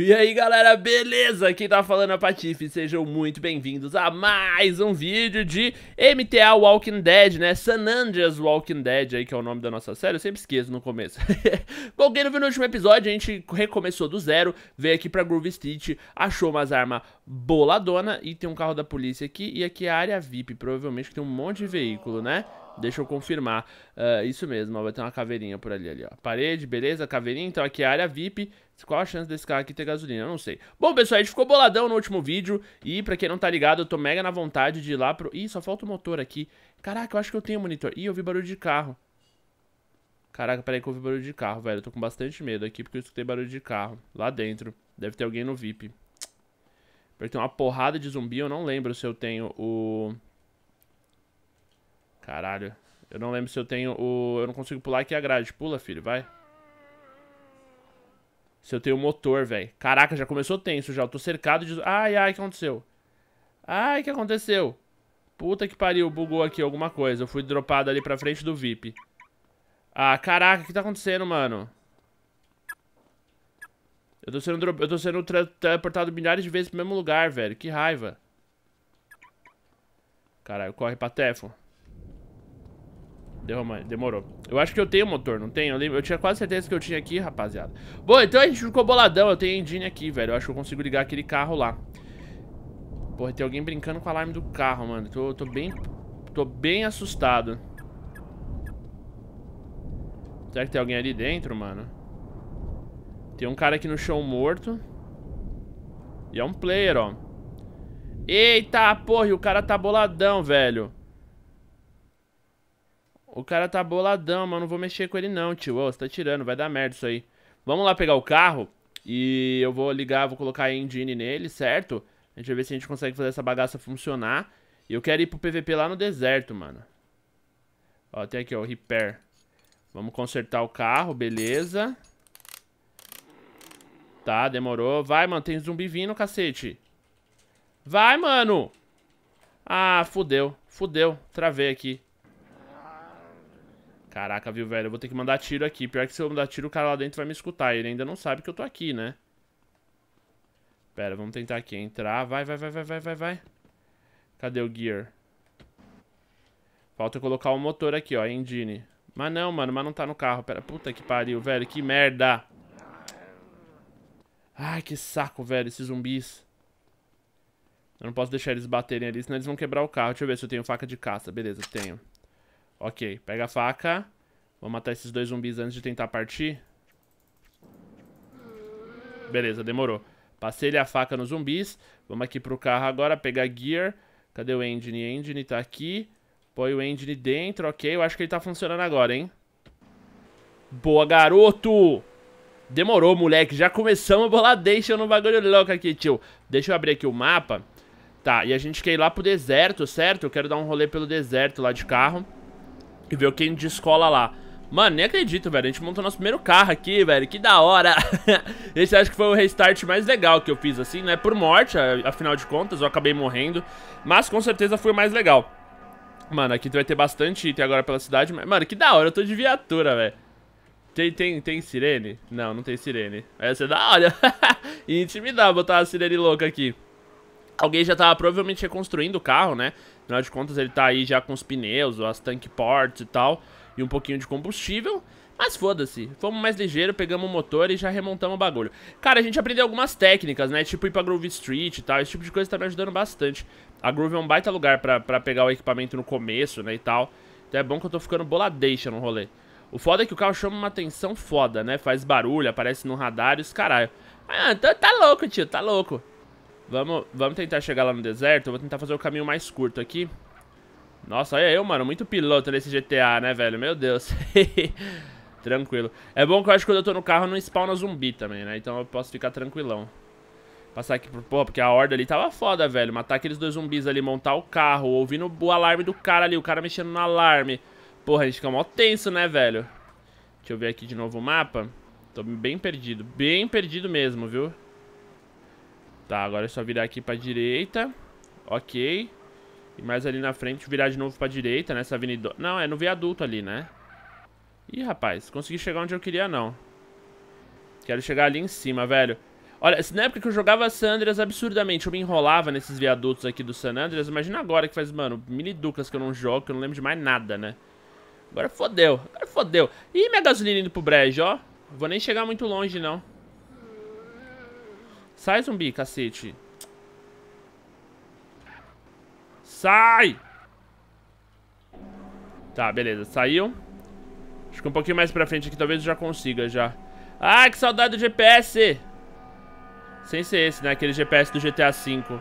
E aí galera, beleza? Quem tá falando é a Patife, sejam muito bem-vindos a mais um vídeo de MTA Walking Dead, né? San Andreas Walking Dead aí que é o nome da nossa série, eu sempre esqueço no começo. Bom, quem não viu no último episódio, a gente recomeçou do zero, veio aqui pra Groove Street, achou umas armas boladona e tem um carro da polícia aqui e aqui é a área VIP, provavelmente que tem um monte de veículo, né? Deixa eu confirmar. Uh, isso mesmo, ó, vai ter uma caveirinha por ali, ali, ó. Parede, beleza, caveirinha. Então aqui é a área VIP. Qual a chance desse carro aqui ter gasolina? Eu não sei. Bom, pessoal, a gente ficou boladão no último vídeo. E pra quem não tá ligado, eu tô mega na vontade de ir lá pro... Ih, só falta o motor aqui. Caraca, eu acho que eu tenho monitor. Ih, eu vi barulho de carro. Caraca, peraí que eu ouvi barulho de carro, velho. Eu tô com bastante medo aqui porque eu escutei barulho de carro. Lá dentro. Deve ter alguém no VIP. Porque tem uma porrada de zumbi, eu não lembro se eu tenho o... Caralho. Eu não lembro se eu tenho o... Eu não consigo pular aqui a grade. Pula, filho, vai. Se eu tenho o motor, velho. Caraca, já começou tenso já. Eu tô cercado de... Ai, ai, o que aconteceu? Ai, o que aconteceu? Puta que pariu, bugou aqui alguma coisa. Eu fui dropado ali pra frente do VIP. Ah, caraca, o que tá acontecendo, mano? Eu tô sendo, eu tô sendo teleportado milhares de vezes pro mesmo lugar, velho. Que raiva. Caralho, corre, Patefo. Derrama, demorou. Eu acho que eu tenho motor, não tenho? Eu, lembro, eu tinha quase certeza que eu tinha aqui, rapaziada. Bom, então a gente ficou boladão. Eu tenho engine aqui, velho. Eu acho que eu consigo ligar aquele carro lá. Porra, tem alguém brincando com o alarme do carro, mano. Tô, tô bem... Tô bem assustado. Será que tem alguém ali dentro, mano? Tem um cara aqui no chão morto. E é um player, ó. Eita, porra, e o cara tá boladão, velho. O cara tá boladão, mano. Não vou mexer com ele não, tio. Ô, você tá tirando, vai dar merda isso aí. Vamos lá pegar o carro e eu vou ligar, vou colocar a engine nele, certo? A gente vai ver se a gente consegue fazer essa bagaça funcionar. E eu quero ir pro PVP lá no deserto, mano. Ó, tem aqui, ó, o repair. Vamos consertar o carro, beleza. Tá, demorou. Vai, mano, tem zumbi vindo, cacete. Vai, mano! Ah, fudeu, fudeu. Travei aqui. Caraca, viu, velho? Eu vou ter que mandar tiro aqui. Pior que se eu mandar tiro, o cara lá dentro vai me escutar. Ele ainda não sabe que eu tô aqui, né? Pera, vamos tentar aqui entrar. Vai, vai, vai, vai, vai, vai, vai. Cadê o gear? Falta colocar o motor aqui, ó. Engine. Mas não, mano. Mas não tá no carro. Pera, puta que pariu, velho. Que merda. Ai, que saco, velho. Esses zumbis. Eu não posso deixar eles baterem ali, senão eles vão quebrar o carro. Deixa eu ver se eu tenho faca de caça. Beleza, tenho. Ok, pega a faca. Vou matar esses dois zumbis antes de tentar partir. Beleza, demorou. Passei a faca nos zumbis. Vamos aqui pro carro agora, pegar gear. Cadê o engine? Engine tá aqui. Põe o engine dentro, ok. Eu acho que ele tá funcionando agora, hein? Boa, garoto! Demorou, moleque. Já começamos a bolar deixa no bagulho louco aqui, tio. Deixa eu abrir aqui o mapa. Tá, e a gente quer ir lá pro deserto, certo? Eu quero dar um rolê pelo deserto lá de carro e ver o que a gente descola lá. Mano, nem acredito, velho. A gente montou nosso primeiro carro aqui, velho. Que da hora. Esse acho que foi o restart mais legal que eu fiz, assim, né? Por morte, afinal de contas, eu acabei morrendo. Mas com certeza foi o mais legal. Mano, aqui vai ter bastante item agora pela cidade. Mas, mano, que da hora. Eu tô de viatura, velho. Tem, tem, tem sirene? Não, não tem sirene. Essa é da hora. Intimidar botar uma sirene louca aqui. Alguém já tava provavelmente reconstruindo o carro, né? Afinal de contas, ele tá aí já com os pneus, as tank ports e tal, e um pouquinho de combustível. Mas foda-se, fomos mais ligeiro, pegamos o motor e já remontamos o bagulho. Cara, a gente aprendeu algumas técnicas, né? Tipo ir pra Groove Street e tal, esse tipo de coisa tá me ajudando bastante. A Groove é um baita lugar pra, pra pegar o equipamento no começo, né, e tal. Então é bom que eu tô ficando boladeixa no rolê. O foda é que o carro chama uma atenção foda, né? Faz barulho, aparece no radar e os caralho. Ah, então tá louco, tio, tá louco. Vamos, vamos tentar chegar lá no deserto. Eu vou tentar fazer o caminho mais curto aqui. Nossa, olha eu, mano. Muito piloto nesse GTA, né, velho? Meu Deus. Tranquilo. É bom que eu acho que quando eu tô no carro não spawna zumbi também, né? Então eu posso ficar tranquilão. Passar aqui por... Pô, porque a horda ali tava foda, velho. Matar aqueles dois zumbis ali, montar o carro, ouvindo o alarme do cara ali, o cara mexendo no alarme. Porra, a gente fica mó tenso, né, velho? Deixa eu ver aqui de novo o mapa. Tô bem perdido. Bem perdido mesmo, viu? Tá, agora é só virar aqui pra direita. Ok. E mais ali na frente, virar de novo pra direita, nessa avenida... Não, é no viaduto ali, né? Ih, rapaz, consegui chegar onde eu queria, não. Quero chegar ali em cima, velho. Olha, na época que eu jogava San Andreas, absurdamente, eu me enrolava nesses viadutos aqui do San Andreas. Imagina agora que faz, mano, mini ducas que eu não jogo, que eu não lembro de mais nada, né? Agora fodeu, agora fodeu. Ih, minha gasolina indo pro brejo, ó. Vou nem chegar muito longe, não. Sai, zumbi, cacete. Sai! Tá, beleza, saiu. Acho que um pouquinho mais pra frente aqui talvez eu já consiga já. Ah, que saudade do GPS! Sem ser esse, né? Aquele GPS do GTA V.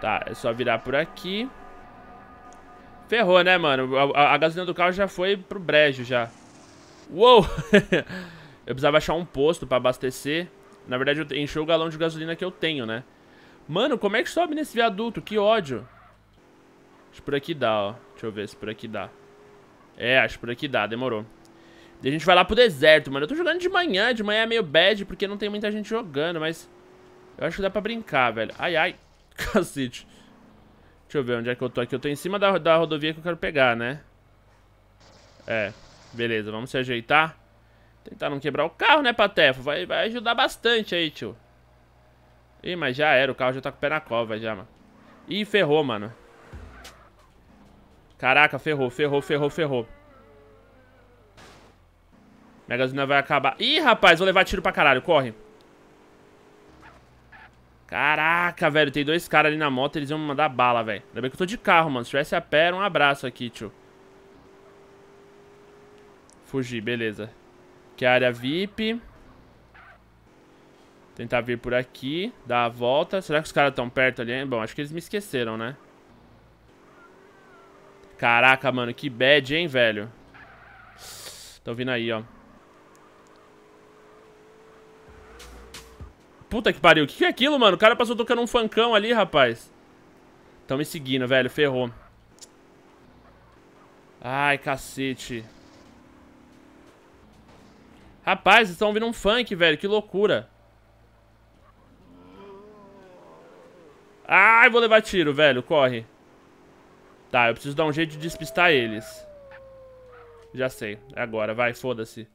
Tá, é só virar por aqui. Ferrou, né, mano? A, a, a gasolina do carro já foi pro brejo já. Uou! eu precisava achar um posto pra abastecer. Na verdade, eu encheu o galão de gasolina que eu tenho, né? Mano, como é que sobe nesse viaduto? Que ódio. Acho por aqui dá, ó. Deixa eu ver se por aqui dá. É, acho por aqui dá, demorou. E a gente vai lá pro deserto, mano. Eu tô jogando de manhã, de manhã é meio bad, porque não tem muita gente jogando, mas... Eu acho que dá pra brincar, velho. Ai, ai. Cacete. Deixa eu ver onde é que eu tô aqui. Eu tô em cima da, da rodovia que eu quero pegar, né? É. Beleza, vamos se ajeitar. Tentar não quebrar o carro, né, Patefo? Vai, vai ajudar bastante aí, tio. Ih, mas já era. O carro já tá com o pé na cova já, mano. Ih, ferrou, mano. Caraca, ferrou, ferrou, ferrou, ferrou. Minha gasolina vai acabar. Ih, rapaz, vou levar tiro pra caralho. Corre. Caraca, velho. Tem dois caras ali na moto. Eles iam me mandar bala, velho. Ainda bem que eu tô de carro, mano. Se tivesse a pé, era um abraço aqui, tio. Fugi, beleza. Que é a área VIP. Tentar vir por aqui, dar a volta. Será que os caras estão perto ali? Bom, acho que eles me esqueceram, né? Caraca, mano, que bad, hein, velho? Tô vindo aí, ó. Puta que pariu. O que, que é aquilo, mano? O cara passou tocando um fancão ali, rapaz. Estão me seguindo, velho. Ferrou. Ai, cacete. Rapaz, estão ouvindo um funk, velho. Que loucura. Ai, vou levar tiro, velho. Corre. Tá, eu preciso dar um jeito de despistar eles. Já sei. É agora. Vai, foda-se.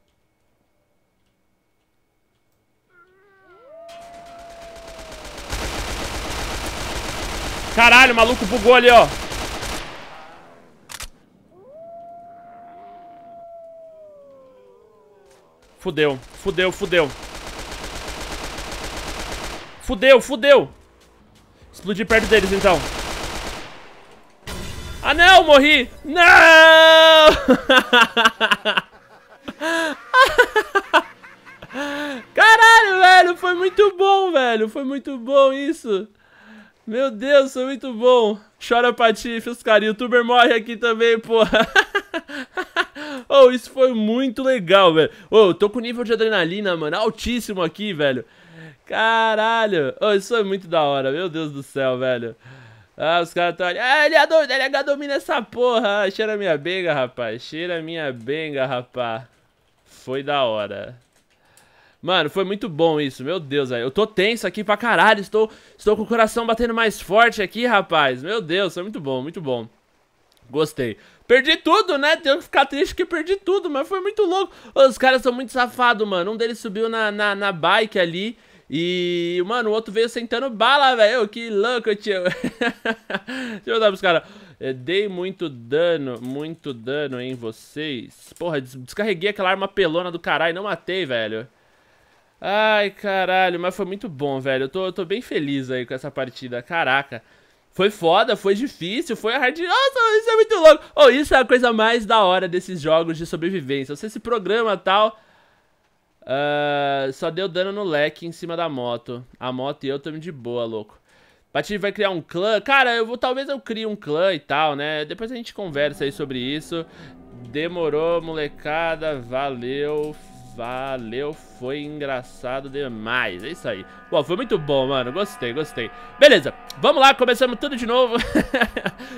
Caralho, o maluco bugou ali, ó. Fudeu, fudeu, fudeu. Fudeu, fudeu. Explodir perto deles, então. Ah, não, morri. Não! Caralho, velho, foi muito bom, velho. Foi muito bom isso. Meu Deus, foi muito bom. Chora, Patife, os caras. Youtuber morre aqui também, porra. Oh, isso foi muito legal, velho. Oh, eu tô com nível de adrenalina, mano, altíssimo aqui, velho. Caralho. Oh, isso foi muito da hora, meu Deus do céu, velho. Ah, os caras estão ali. Ah, LH, é LH é domina essa porra. Ah, cheira minha benga, rapaz. Cheira minha benga, rapaz. Foi da hora. Mano, foi muito bom isso, meu Deus, velho. Eu tô tenso aqui pra caralho, estou, estou com o coração batendo mais forte aqui, rapaz. Meu Deus, foi muito bom, muito bom. Gostei. Perdi tudo, né? Tenho que ficar triste que perdi tudo, mas foi muito louco. Os caras são muito safados, mano. Um deles subiu na, na, na bike ali. E, mano, o outro veio sentando bala, velho. Que louco, tio. Deixa eu dar pros caras. Dei muito dano, muito dano em vocês. Porra, descarreguei aquela arma pelona do caralho. e Não matei, velho. Ai, caralho. Mas foi muito bom, velho. Eu tô, eu tô bem feliz aí com essa partida. Caraca. Foi foda, foi difícil, foi hard. Nossa, isso é muito louco. Oh, isso é a coisa mais da hora desses jogos de sobrevivência. Você se programa tal. Uh, só deu dano no leque em cima da moto. A moto e eu também de boa, louco. Bati vai criar um clã. Cara, eu vou, talvez eu crie um clã e tal, né? Depois a gente conversa aí sobre isso. Demorou, molecada. Valeu. Valeu, foi engraçado demais. É isso aí. Bom, foi muito bom, mano. Gostei, gostei. Beleza, vamos lá, começamos tudo de novo.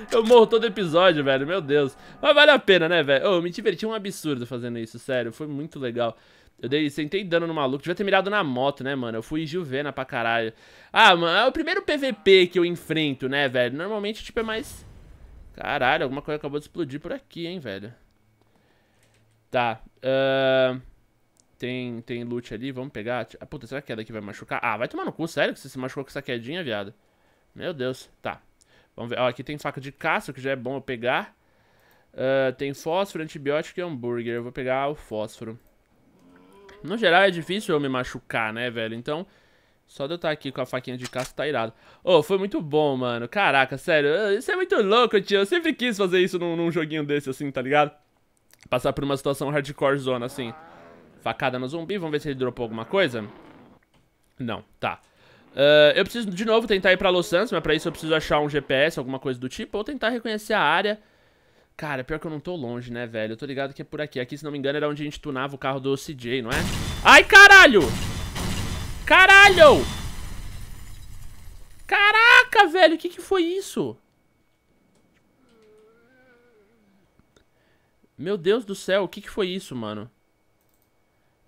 eu morro todo episódio, velho. Meu Deus. Mas vale a pena, né, velho? Eu me diverti um absurdo fazendo isso, sério. Foi muito legal. Eu dei, sentei dano no maluco. Devia ter mirado na moto, né, mano? Eu fui Gilvena pra caralho. Ah, mano, é o primeiro PVP que eu enfrento, né, velho? Normalmente, tipo, é mais... Caralho, alguma coisa acabou de explodir por aqui, hein, velho? Tá. Ahn... Uh... Tem, tem loot ali, vamos pegar. Ah, puta, será que ela é aqui vai machucar? Ah, vai tomar no cu, sério que você se machucou com essa quedinha, viado? Meu Deus, tá. Vamos ver, ó, aqui tem faca de caça, que já é bom eu pegar. Uh, tem fósforo, antibiótico e hambúrguer. Eu vou pegar o fósforo. No geral é difícil eu me machucar, né, velho? Então, só de eu estar tá aqui com a faquinha de caça tá irado. Ô, oh, foi muito bom, mano. Caraca, sério. Ah, isso é muito louco, tio. Eu sempre quis fazer isso num, num joguinho desse, assim, tá ligado? Passar por uma situação hardcore zona, assim. Facada no zumbi, vamos ver se ele dropou alguma coisa. Não, tá. Uh, eu preciso de novo tentar ir pra Los Santos, mas pra isso eu preciso achar um GPS, alguma coisa do tipo, ou tentar reconhecer a área. Cara, pior que eu não tô longe, né, velho? Eu tô ligado que é por aqui. Aqui, se não me engano, era onde a gente tunava o carro do CJ, não é? Ai, caralho! Caralho! Caraca, velho, o que que foi isso? Meu Deus do céu, o que que foi isso, mano?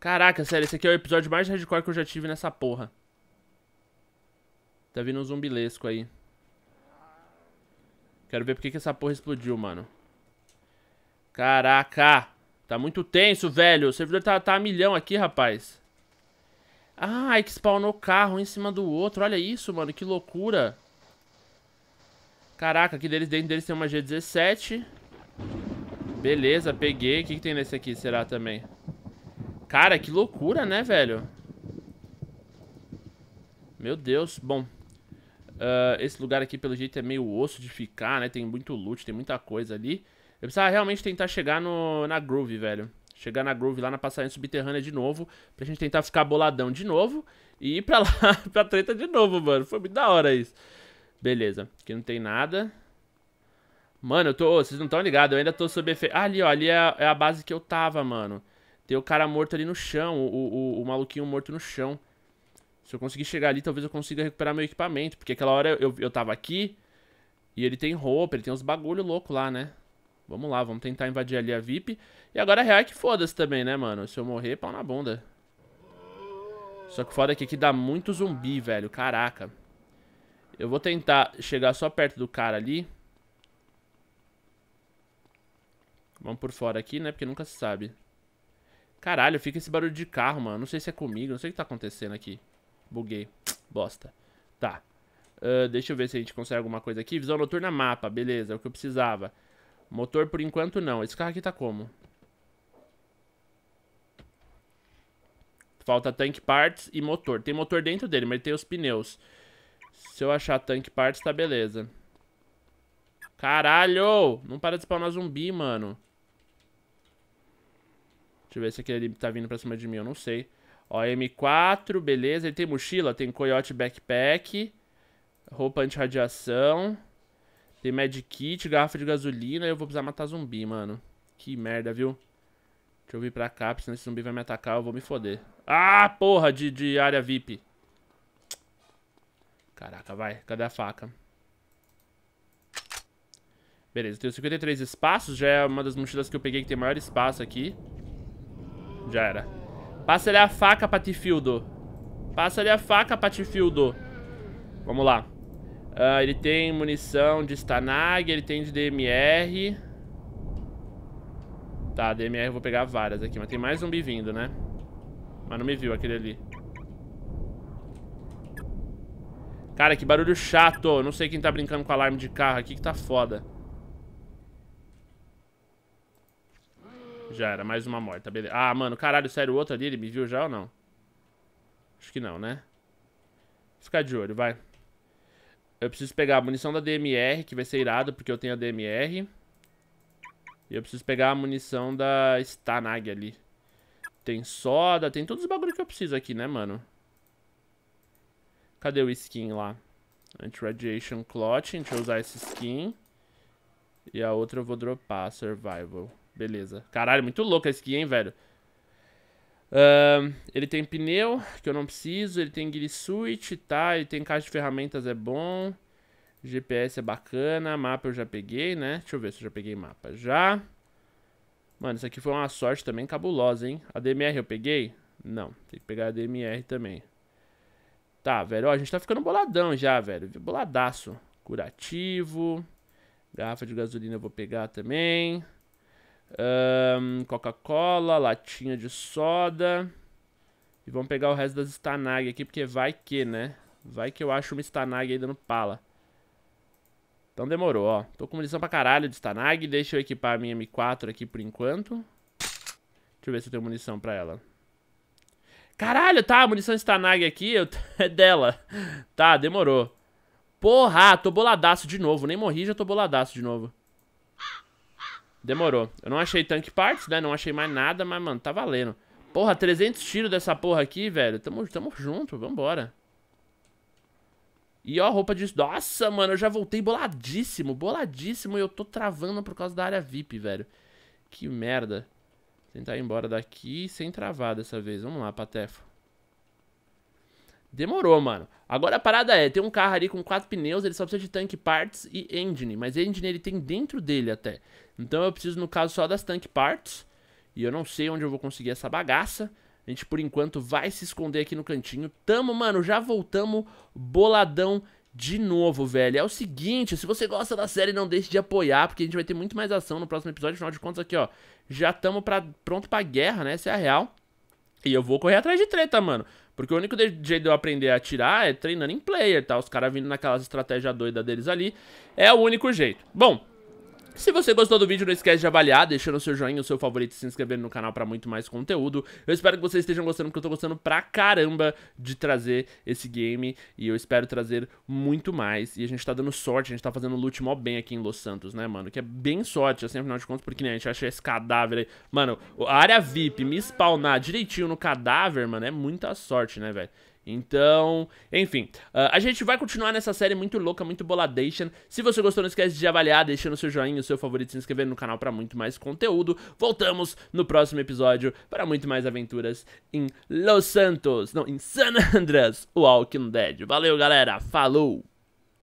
Caraca, sério, esse aqui é o episódio mais hardcore que eu já tive nessa porra. Tá vindo um zumbilesco aí. Quero ver porque que essa porra explodiu, mano. Caraca! Tá muito tenso, velho. O servidor tá, tá a milhão aqui, rapaz. Ah, é que spawnou carro um em cima do outro. Olha isso, mano. Que loucura. Caraca, aqui deles, dentro deles tem uma G17. Beleza, peguei. O que, que tem nesse aqui, será, também? Cara, que loucura, né, velho? Meu Deus. Bom, uh, esse lugar aqui, pelo jeito, é meio osso de ficar, né? Tem muito loot, tem muita coisa ali. Eu precisava realmente tentar chegar no, na Groove, velho. Chegar na Groove lá na passagem subterrânea de novo. Pra gente tentar ficar boladão de novo. E ir pra lá, pra treta de novo, mano. Foi muito da hora isso. Beleza. Aqui não tem nada. Mano, eu tô... Vocês não estão ligados. Eu ainda tô sob efeito... Ah, ali, ó. Ali é é a base que eu tava, mano. Tem o cara morto ali no chão, o, o, o maluquinho morto no chão. Se eu conseguir chegar ali, talvez eu consiga recuperar meu equipamento. Porque aquela hora eu, eu tava aqui e ele tem roupa, ele tem uns bagulho louco lá, né? Vamos lá, vamos tentar invadir ali a VIP. E agora real é que foda-se também, né, mano? Se eu morrer, pau na bunda. Só que foda é que aqui dá muito zumbi, velho. Caraca. Eu vou tentar chegar só perto do cara ali. Vamos por fora aqui, né? Porque nunca se sabe. Caralho, fica esse barulho de carro, mano. Não sei se é comigo, não sei o que tá acontecendo aqui. Buguei. Bosta. Tá. Uh, deixa eu ver se a gente consegue alguma coisa aqui. Visão noturna mapa, beleza, é o que eu precisava. Motor por enquanto não. Esse carro aqui tá como? Falta tank parts e motor. Tem motor dentro dele, mas ele tem os pneus. Se eu achar tank parts, tá beleza. Caralho! Não para de spawnar zumbi, mano. Deixa eu ver se aquele ali tá vindo pra cima de mim, eu não sei. Ó, M4, beleza. Ele tem mochila, tem coiote backpack, roupa anti-radiação, tem medkit, garrafa de gasolina. Eu vou precisar matar zumbi, mano. Que merda, viu? Deixa eu vir pra cá, porque senão esse zumbi vai me atacar, eu vou me foder. Ah, porra, de, de área VIP. Caraca, vai. Cadê a faca? Beleza, tenho 53 espaços. Já é uma das mochilas que eu peguei que tem maior espaço aqui. Já era. Passa ali a faca, Patifildo. Passa ali a faca, Patifildo. Vamos lá. Uh, ele tem munição de Stanag, ele tem de DMR. Tá, DMR eu vou pegar várias aqui, mas tem mais zumbi vindo, né? Mas não me viu aquele ali. Cara, que barulho chato. Não sei quem tá brincando com alarme de carro aqui que tá foda. Já era, mais uma morta, beleza. Ah, mano, caralho, sério, o outro ali, ele me viu já ou não? Acho que não, né? Ficar de olho, vai. Eu preciso pegar a munição da DMR, que vai ser irado, porque eu tenho a DMR. E eu preciso pegar a munição da Stanag ali. Tem soda, tem todos os bagulhos que eu preciso aqui, né, mano? Cadê o skin lá? Anti-Radiation Clot, a gente vai usar esse skin. E a outra eu vou dropar, Survival. Beleza. Caralho, muito louca esse aqui, hein, velho. Uh, ele tem pneu, que eu não preciso. Ele tem gear switch, tá? Ele tem caixa de ferramentas, é bom. GPS é bacana. Mapa eu já peguei, né? Deixa eu ver se eu já peguei mapa. Já. Mano, isso aqui foi uma sorte também cabulosa, hein? A DMR eu peguei? Não, tem que pegar a DMR também. Tá, velho. Ó, a gente tá ficando boladão já, velho. Boladaço. Curativo. Garrafa de gasolina eu vou pegar também. Um, Coca-Cola, latinha de soda. E vamos pegar o resto das Stanag aqui, porque vai que, né? Vai que eu acho uma Stanag aí dando pala. Então demorou, ó. Tô com munição pra caralho de Stanag. Deixa eu equipar a minha M4 aqui por enquanto. Deixa eu ver se eu tenho munição pra ela. Caralho, tá, a munição Stanag aqui eu... é dela. Tá, demorou. Porra, tô boladaço de novo. Nem morri, já tô boladaço de novo. Demorou. Eu não achei tank parts, né? Não achei mais nada, mas, mano, tá valendo. Porra, 300 tiros dessa porra aqui, velho. Tamo, tamo junto, vambora. E ó, roupa de... Nossa, mano, eu já voltei boladíssimo, boladíssimo. E eu tô travando por causa da área VIP, velho. Que merda. Tentar ir embora daqui sem travar dessa vez. Vamos lá, Patefo. Demorou, mano. Agora a parada é, tem um carro ali com quatro pneus, ele só precisa de tank parts e engine. Mas engine ele tem dentro dele até. Então eu preciso, no caso, só das tank parts. E eu não sei onde eu vou conseguir essa bagaça. A gente, por enquanto, vai se esconder aqui no cantinho. Tamo, mano, já voltamos boladão de novo, velho. É o seguinte, se você gosta da série, não deixe de apoiar, porque a gente vai ter muito mais ação no próximo episódio. Afinal de contas, aqui, ó, já tamo pra, pronto pra guerra, né? Essa é a real. E eu vou correr atrás de treta, mano. Porque o único jeito de eu aprender a atirar é treinando em player, tá? Os caras vindo naquelas estratégia doida deles ali. É o único jeito. Bom, se você gostou do vídeo, não esquece de avaliar, deixando o seu joinha, o seu favorito e se inscrever no canal para muito mais conteúdo. Eu espero que vocês estejam gostando, porque eu tô gostando pra caramba de trazer esse game. E eu espero trazer muito mais. E a gente tá dando sorte, a gente tá fazendo loot mó bem aqui em Los Santos, né, mano? Que é bem sorte, assim, afinal de contas, porque nem né, a gente acha esse cadáver aí. Mano, a área VIP, me spawnar direitinho no cadáver, mano, é muita sorte, né, velho? Então, enfim, uh, a gente vai continuar nessa série muito louca, muito boladation. Se você gostou, não esquece de avaliar, deixando o seu joinha, o seu favorito, se inscrever no canal para muito mais conteúdo. Voltamos no próximo episódio para muito mais aventuras em Los Santos, não, em San Andreas, Walking Dead. Valeu, galera, falou!